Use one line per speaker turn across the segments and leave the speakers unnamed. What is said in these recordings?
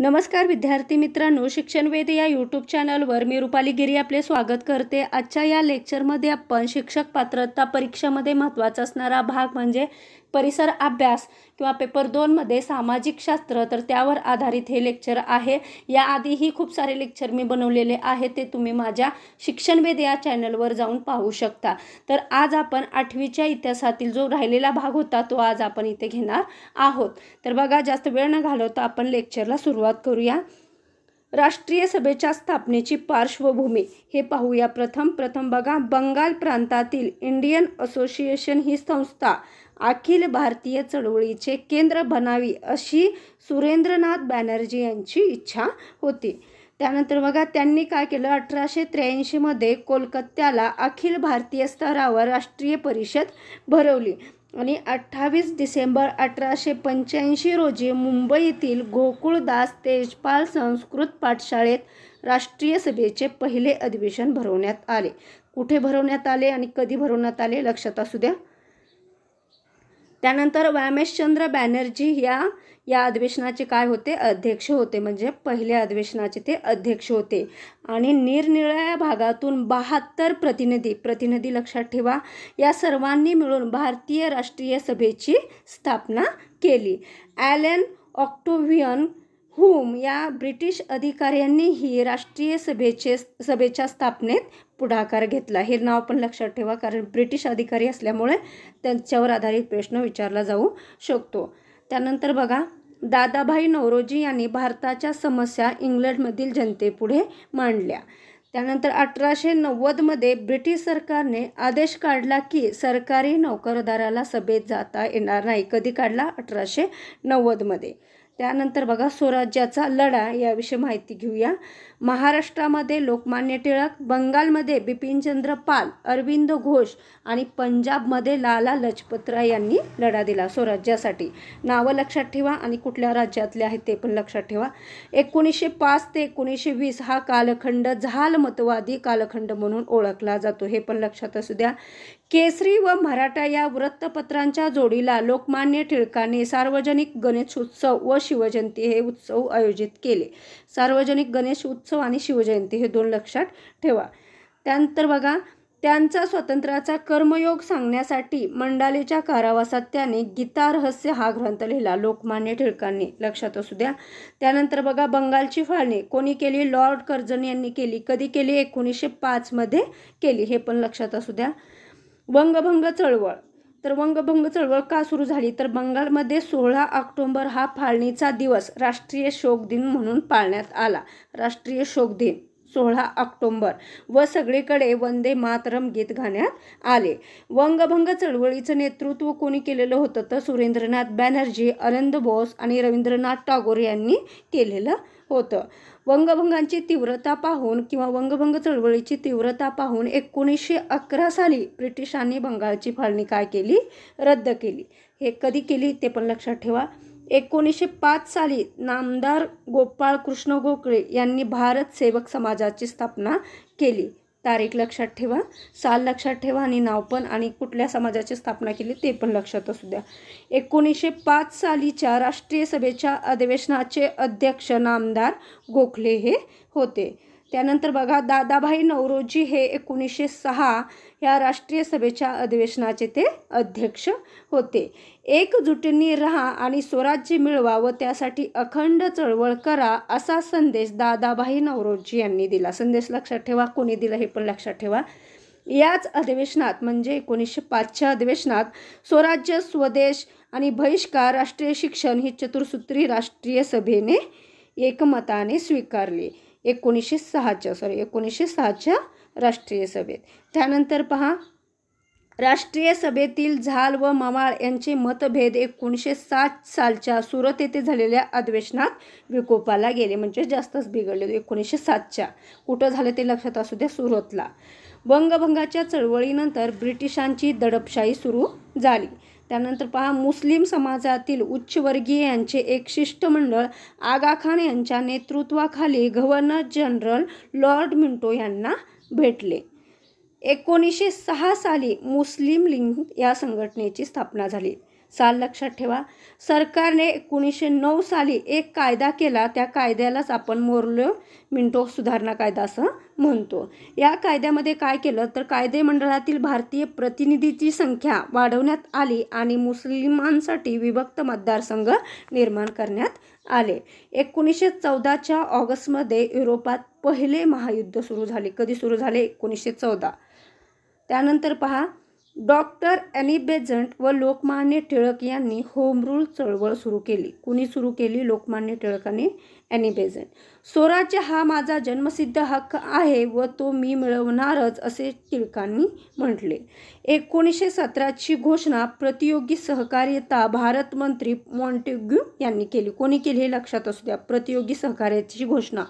नमस्कार विद्यार्थी मित्रांनो शिक्षण वेद या यूट्यूब चॅनलवर मी रुपाली गिरी आपले स्वागत करते आजच्या या लेक्चरमध्ये आपण शिक्षक पात्रता परीक्षामध्ये महत्त्वाचा असणारा भाग म्हणजे परिसर अभ्यास किंवा पेपर दोनमध्ये सामाजिक शास्त्र तर त्यावर आधारित हे लेक्चर आहे याआधीही खूप सारे लेक्चर मी बनवलेले आहे ते तुम्ही माझ्या शिक्षणवेद या चॅनलवर जाऊन पाहू शकता तर आज आपण आठवीच्या इतिहासातील जो राहिलेला भाग होता तो आज आपण इथे घेणार आहोत तर बघा जास्त वेळ न घालवता आपण लेक्चरला सुरुवात करूया राष्ट्रीय सभेच्या स्थापनेची पार्श्वभूमी हे पाहूया प्रथम प्रथम बघा बंगाल प्रांतातील इंडियन असोसिएशन ही संस्था अखिल भारतीय चळवळीचे केंद्र बनावी अशी सुरेंद्रनाथ बॅनर्जी यांची इच्छा होती त्यानंतर बघा त्यांनी काय केलं अठराशे त्र्याऐंशीमध्ये कोलकात्याला अखिल भारतीय स्तरावर राष्ट्रीय परिषद भरवली आणि अठ्ठावीस डिसेंबर अठराशे पंच्याऐंशी रोजी मुंबईतील गोकुळदास तेजपाल संस्कृत पाठशाळेत राष्ट्रीय सभेचे पहिले अधिवेशन भरवण्यात आले कुठे भरवण्यात आले आणि कधी भरवण्यात आले लक्षात असू द्या त्यानंतर व्यामेशचंद्र बॅनर्जी या या अधिवेशनाचे काय होते अध्यक्ष होते म्हणजे पहिल्या अधिवेशनाचे ते अध्यक्ष होते आणि निरनिराळ्या भागातून बहात्तर प्रतिनिधी प्रतिनिधी लक्षात ठेवा या सर्वांनी मिळून भारतीय राष्ट्रीय सभेची स्थापना केली ॲलेन ऑक्टोव्हियन हुम या ब्रिटिश अधिकाऱ्यांनीही राष्ट्रीय सभेचे सभेच्या स्थापनेत पुढाकार घेतला हे नाव पण लक्षात ठेवा कारण ब्रिटिश अधिकारी असल्यामुळे त्यांच्यावर आधारित प्रश्न विचारला जाऊ शकतो त्यानंतर बघा दादाभाई नवरोजी यांनी भारताच्या समस्या इंग्लंडमधील जनतेपुढे मांडल्या त्यानंतर अठराशे नव्वदमध्ये ब्रिटिश सरकारने आदेश काढला की सरकारी नोकरदाराला सभेत जाता येणार नाही कधी काढला अठराशे नव्वदमध्ये त्यानंतर बघा स्वराज्याचा लढा याविषयी माहिती घेऊया महाराष्ट्रामध्ये लोकमान्य टिळक बंगालमध्ये बिपिनचंद्र पाल अरविंद घोष आणि पंजाबमध्ये लाला लजपतराय यांनी लढा दिला स्वराज्यासाठी नावं लक्षात ठेवा आणि कुठल्या राज्यातले आहेत ते पण लक्षात ठेवा एकोणीसशे पाच ते एकोणीसशे वीस हा कालखंड झालमतवादी कालखंड म्हणून ओळखला जातो हे पण लक्षात असू द्या केसरी व मराठा या वृत्तपत्रांच्या जोडीला लोकमान्य टिळकांनी सार्वजनिक गणेशोत्सव व शिवजयंती हे उत्सव आयोजित केले सार्वजनिक गणेश उत्सव उत्सव आणि शिवजयंती हे दोन लक्षात ठेवा त्यानंतर बघा त्यांचा स्वातंत्र्याचा कर्मयोग सांगण्यासाठी मंडालेच्या कारावासात त्याने गीता रहस्य हा ग्रंथ लिहिला लोकमान्य टिळकांनी लक्षात असू द्या त्यानंतर बघा बंगालची फाळणी कोणी केली लॉर्ड कर्जन यांनी केली कधी केली एकोणीसशे पाचमध्ये केली हे पण लक्षात असू द्या वंगभंग चळवळ तर वंगभंग चळवळ का सुरू झाली तर बंगालमध्ये सोळा ऑक्टोंबर हा फाळणीचा दिवस राष्ट्रीय शोक दिन म्हणून पाळण्यात आला राष्ट्रीय शोक दिन सोळा ऑक्टोंबर व सगळीकडे वंदे मातरम गीत गाण्यात आले वंगभंग चळवळीचं नेतृत्व कोणी केलेलं होतं तर सुरेंद्रनाथ बॅनर्जी आनंद बोस आणि रवींद्रनाथ टागोर यांनी केलेलं होतं वंगभंगांची तीव्रता पाहून किंवा वंगभंग चळवळीची तीव्रता पाहून एकोणीसशे अकरा साली ब्रिटिशांनी बंगालची फाळणी काय केली रद्द केली हे कधी केली ते पण लक्षात ठेवा एकोणीसशे पाच साली नामदार गोपाळ कृष्ण गोखले यांनी भारत सेवक समाजाची स्थापना केली तारीख लक्षात ठेवा साल लक्षात ठेवा आणि नाव पण आणि कुठल्या समाजाची स्थापना केली ते पण लक्षात असू द्या एकोणीसशे पाच सालीच्या राष्ट्रीय सभेच्या अधिवेशनाचे अध्यक्ष नामदार गोखले हे होते त्यानंतर बघा दादाभाई नवरोजी हे एकोणीसशे सहा या राष्ट्रीय सभेच्या अधिवेशनाचे ते अध्यक्ष होते एकजुटीने राहा आणि स्वराज्य मिळवा व त्यासाठी अखंड चळवळ करा असा संदेश दादाभाई नवरोजी यांनी दिला संदेश लक्षात ठेवा कोणी दिला हे पण लक्षात ठेवा याच अधिवेशनात म्हणजे एकोणीसशे पाचच्या अधिवेशनात स्वराज्य स्वदेश आणि बहिष्कार राष्ट्रीय शिक्षण ही चतुर्सूत्री राष्ट्रीय सभेने एकमताने स्वीकारली एकोणीसशे सहाच्या सॉरी एकोणीसशे सहाच्या राष्ट्रीय सभेत त्यानंतर पहा राष्ट्रीय सभेतील झाल व मवाळ यांचे मतभेद एकोणीसशे सात सालच्या सुरत येथे झालेल्या अधिवेशनात विकोपाला गेले म्हणजे जास्तच बिघडले एकोणीसशे सातच्या कुठं झालं ते लक्षात असू द्या सुरतला बंगभंगाच्या चळवळीनंतर ब्रिटिशांची दडपशाही सुरू झाली त्यानंतर पहा मुस्लिम समाजातील उच्चवर्गीय यांचे एक शिष्टमंडळ आगा खान यांच्या नेतृत्वाखाली गव्हर्नर जनरल लॉर्ड मिंटो यांना भेटले एकोणीसशे सहा साली मुस्लिम लिंग या संघटनेची स्थापना झाली साल लक्षात ठेवा सरकारने एकोणीसशे नऊ साली एक कायदा केला त्या कायद्यालाच आपण मोरलो मिंटो सुधारणा कायदा असं म्हणतो या कायद्यामध्ये काय केलं तर कायदे मंडळातील भारतीय प्रतिनिधीची संख्या वाढवण्यात आली आणि मुस्लिमांसाठी विभक्त मतदारसंघ निर्माण करण्यात आले एकोणीसशे चौदाच्या ऑगस्टमध्ये युरोपात पहिले महायुद्ध सुरू झाले कधी सुरू झाले एकोणीसशे चौदा त्यानंतर पहा डॉक्टर एनी बेजंट व लोकमान्य टिळक यांनी होम रूल चळवळ सुरू केली कुणी सुरू केली लोकमान्य टिळकांनी एनी बेजंट स्वराज्य हा माझा जन्मसिद्ध हक्क आहे व तो मी मिळवणारच असे टिळकांनी म्हटले एकोणीसशे सतराची घोषणा प्रतियोगी सहकार्यता भारत मंत्री मॉन्टेग्यू यांनी केली कोणी केली हे लक्षात असू द्या प्रतियोगी सहकार्याची घोषणा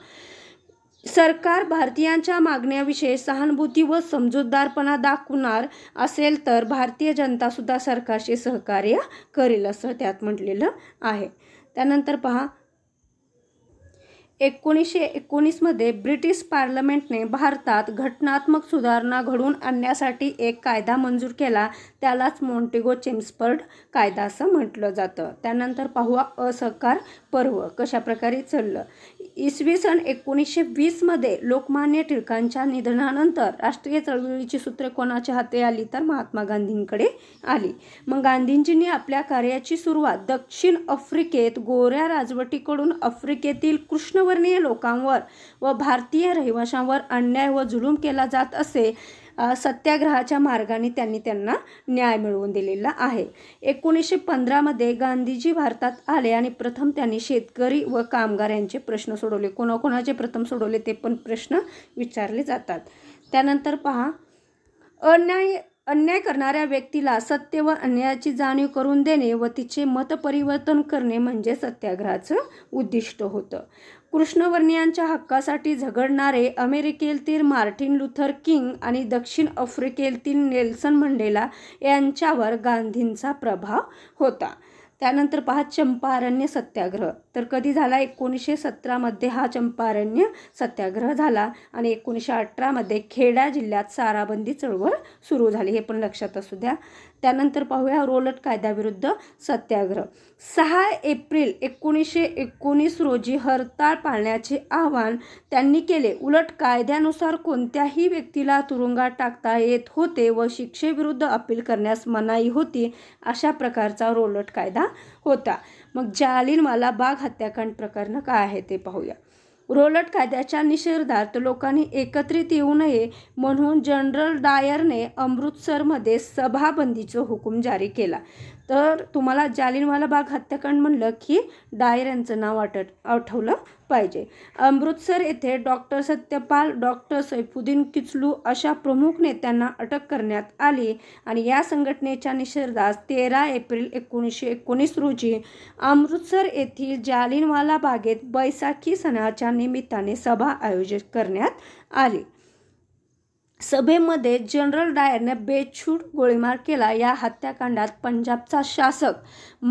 सरकार भारतीयांच्या मागण्याविषयी सहानुभूती व समजूतदारपणा दाखवणार असेल तर भारतीय जनता सुद्धा सरकारशी सहकार्य करेल असं त्यात म्हटलेलं आहे त्यानंतर पहा एकोणीसशे एकोणीसमध्ये ब्रिटिश पार्लमेंटने भारतात घटनात्मक सुधारणा घडवून आणण्यासाठी एक कायदा मंजूर केला त्यालाच मॉन्टेगो चेम्सपर्ड कायदा असं म्हटलं जातं त्यानंतर पाहू असहकार पर्व कशाप्रकारे चाललं इसवी सन एकोणीसशे वीसमध्ये लोकमान्य टिळकांच्या निधनानंतर राष्ट्रीय चळवळीची सूत्रे कोणाच्या हाती आली तर महात्मा गांधींकडे आली मग गांधींजींनी आपल्या कार्याची सुरुवात दक्षिण आफ्रिकेत गोऱ्या राजवटीकडून आफ्रिकेतील कृष्णवर्णीय लोकांवर व भारतीय रहिवाशांवर अन्याय व जुलूम केला जात असे सत्याग्रहाच्या मार्गाने त्यांनी त्यांना न्याय मिळवून दिलेला आहे एकोणीसशे पंधरामध्ये गांधीजी भारतात आले आणि प्रथम त्यांनी शेतकरी व कामगार यांचे प्रश्न सोडवले कोणाकोणाचे प्रथम सोडवले ते पण प्रश्न विचारले जातात त्यानंतर पहा अन्याय अन्याय करणाऱ्या व्यक्तीला सत्य व अन्यायाची जाणीव करून देणे व तिचे मतपरिवर्तन करणे म्हणजे सत्याग्रहाचं उद्दिष्ट होतं कृष्णवर्णियांच्या हक्कासाठी झगडणारे अमेरिकेतील मार्टिन लुथर किंग आणि दक्षिण आफ्रिकेतील नेल्सन मंडेला यांच्यावर गांधींचा प्रभाव होता त्यानंतर पहा चंपारण्य सत्याग्रह तर कधी झाला एकोणीसशे सतरामध्ये हा चंपारण्य सत्याग्रह झाला आणि एकोणीसशे अठरामध्ये खेडा जिल्ह्यात साराबंदी चळवळ सुरू झाली हे पण लक्षात असू द्या त्यानंतर पाहूया रोलट कायद्याविरुद्ध सत्याग्रह सहा एप्रिल एकोणीसशे एकोणीस रोजी हरताळ पाळण्याचे आवाहन त्यांनी केले उलट कायद्यानुसार कोणत्याही व्यक्तीला तुरुंगात टाकता येत होते व शिक्षेविरुद्ध अपील करण्यास मनाई होती अशा प्रकारचा रोलट कायदा होता मग जालिनवाला बाग हत्याकांड प्रकरण काय आहे ते पाहूया रोलट कायद्याच्या निषेधार्थ लोकांनी एकत्रित येऊ नये म्हणून जनरल डायरने अमृतसरमध्ये सभाबंदीचा हुकूम जारी केला तर तुम्हाला जालिनवाला बाग हत्याकांड म्हणलं की डायर यांचं नाव आठ आठवलं पाहिजे अमृतसर येथे डॉक्टर सत्यपाल डॉक्टर सैफुद्दीन किचलू अशा प्रमुख नेत्यांना अटक करण्यात आली आणि या संघटनेच्या निषेधास तेरा एप्रिल एकोणीसशे एकोणीस रोजी अमृतसर येथील जालिनवाला बागेत बैसाखी सणाच्या निमित्ताने सभा आयोजित करण्यात आली सभेमध्ये जनरल डायरने बेछूट गोळीमार केला या हत्याकांडात पंजाबचा शासक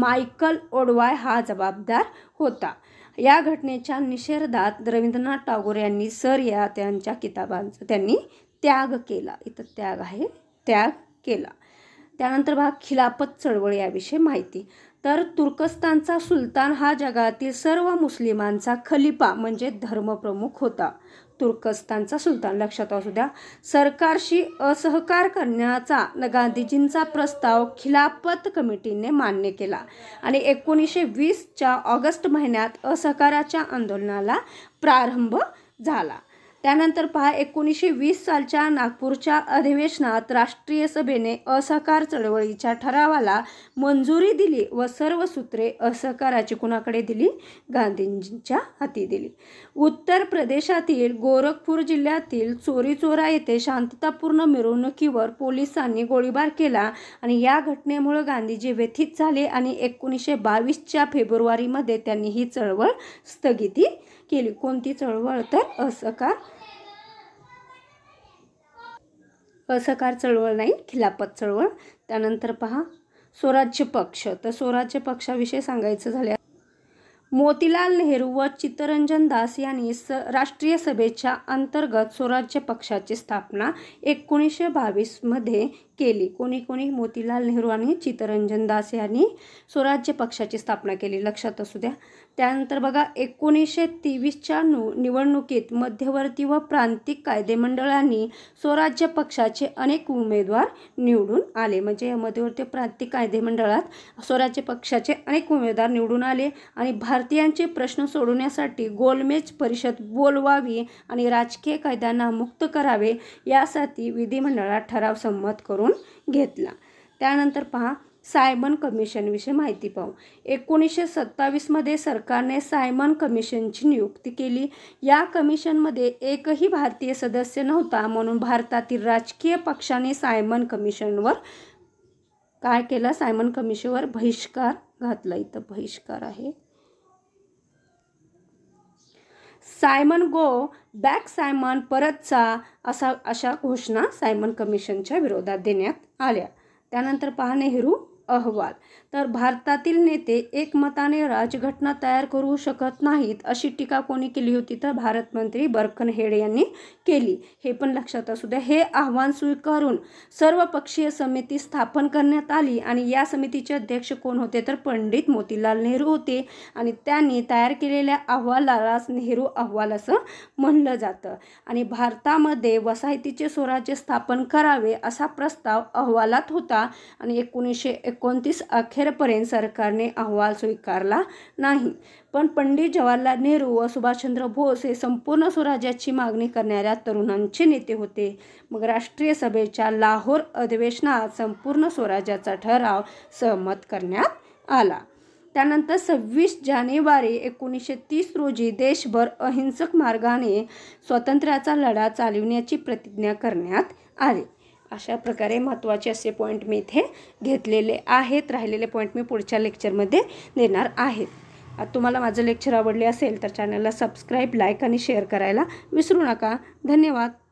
मायकल ओडवाय हा जबाबदार होता या घटनेच्या निषेधात रवींद्रनाथ टागोर यांनी सर या त्यांच्या किताबांचा त्यांनी त्याग केला इथं त्याग आहे त्याग केला त्यानंतर बघा खिलापत चळवळ याविषयी माहिती तर तुर्कस्तानचा सुलतान हा जगातील सर्व मुस्लिमांचा खलिफा म्हणजे धर्मप्रमुख होता तुर्कस्तानचा सुलतान लक्षात असू द्या सरकारशी असहकार करण्याचा गांधीजींचा प्रस्ताव खिलाफत कमिटीने मान्य केला आणि एकोणीसशे वीसच्या ऑगस्ट महिन्यात असहकाराच्या आंदोलनाला प्रारंभ झाला त्यानंतर पहा एकोणीसशे वीस सालच्या नागपूरच्या अधिवेशनात राष्ट्रीय सभेने असहकार चळवळीच्या ठरावाला मंजुरी दिली व सर्व सूत्रे असहकाराची कुणाकडे दिली गांधींच्या हाती दिली उत्तर प्रदेशातील गोरखपूर जिल्ह्यातील चोरीचोरा येथे शांततापूर्ण मिरवणुकीवर पोलिसांनी गोळीबार केला आणि या घटनेमुळे गांधीजी व्यथित झाले आणि एकोणीसशे बावीसच्या फेब्रुवारीमध्ये त्यांनी ही चळवळ स्थगिती केली कोणती चळवळ तर असकार असकार चळवळ नाही खिलाफत चळवळ त्यानंतर पहा स्वराज्य पक्ष तर स्वराज्य पक्षाविषयी सांगायचं झाले मोतीलाल नेहरू व चित्तरंजन दास यांनी स राष्ट्रीय सभेच्या अंतर्गत स्वराज्य पक्षाची स्थापना एकोणीसशे बावीसमध्ये केली कोणी कोणी मोतीलाल नेहरू आणि चितरंजन दास यांनी स्वराज्य पक्षाची स्थापना केली लक्षात असू द्या त्यानंतर बघा एकोणीसशे तेवीसच्या नु निवडणुकीत मध्यवर्ती व प्रांतिक कायदेमंडळांनी स्वराज्य पक्षाचे अनेक उमेदवार निवडून आले म्हणजे मध्यवर्ती प्रांतिक कायदेमंडळात स्वराज्य पक्षाचे अनेक उमेदवार निवडून आले आणि भारतीयांचे प्रश्न सोडवण्यासाठी गोलमेज परिषद बोलवावी आणि राजकीय कायद्यांना मुक्त करावे यासाठी विधिमंडळात ठराव संमत करून करून घेतला त्यानंतर पहा सायमन कमिशनविषयी माहिती पाहू एकोणीसशे मध्ये सरकारने सायमन कमिशनची नियुक्ती केली या कमिशनमध्ये एकही भारतीय सदस्य नव्हता म्हणून भारतातील राजकीय पक्षाने सायमन कमिशनवर काय केलं सायमन कमिशनवर बहिष्कार घातला इथं बहिष्कार आहे सायमन गो बॅक सायमन परतचा असा अशा घोषणा सायमन कमिशनच्या विरोधात देण्यात आल्या त्यानंतर पाहणे नेहरू अहवाल तर भारतातील नेते एकमताने राजघटना तयार करू शकत नाहीत अशी टीका कोणी केली होती तर भारतमंत्री बर्खन हेड यांनी केली हे पण लक्षात असू द्या हे आव्हान स्वीकारून सर्वपक्षीय समिती स्थापन करण्यात आली आणि या समितीचे अध्यक्ष कोण होते तर पंडित मोतीलाल नेहरू होते आणि त्यांनी तयार केलेल्या अहवालालाच नेहरू अहवाल असं म्हणलं जातं आणि भारतामध्ये वसाहतीचे स्वराज्य स्थापन करावे असा प्रस्ताव अहवालात होता आणि एकोणीसशे एकोणतीस अखेर अखेरपर्यंत सरकारने अहवाल स्वीकारला नाही पण पंडित जवाहरलाल नेहरू व सुभाषचंद्र बोस हे संपूर्ण स्वराज्याची मागणी करणाऱ्या तरुणांचे नेते होते मग राष्ट्रीय सभेच्या लाहोर अधिवेशनात संपूर्ण स्वराज्याचा ठराव सहमत करण्यात आला त्यानंतर सव्वीस जानेवारी एकोणीसशे तीस रोजी देशभर अहिंसक मार्गाने स्वातंत्र्याचा लढा चालविण्याची प्रतिज्ञा करण्यात आली अशा प्रकारे महत्त्वाचे असे पॉईंट मी इथे घेतलेले आहेत राहिलेले पॉईंट मी पुढच्या लेक्चरमध्ये देणार आहेत तुम्हाला माझं लेक्चर आवडले असेल तर चॅनलला सबस्क्राईब लाईक आणि शेअर करायला विसरू नका धन्यवाद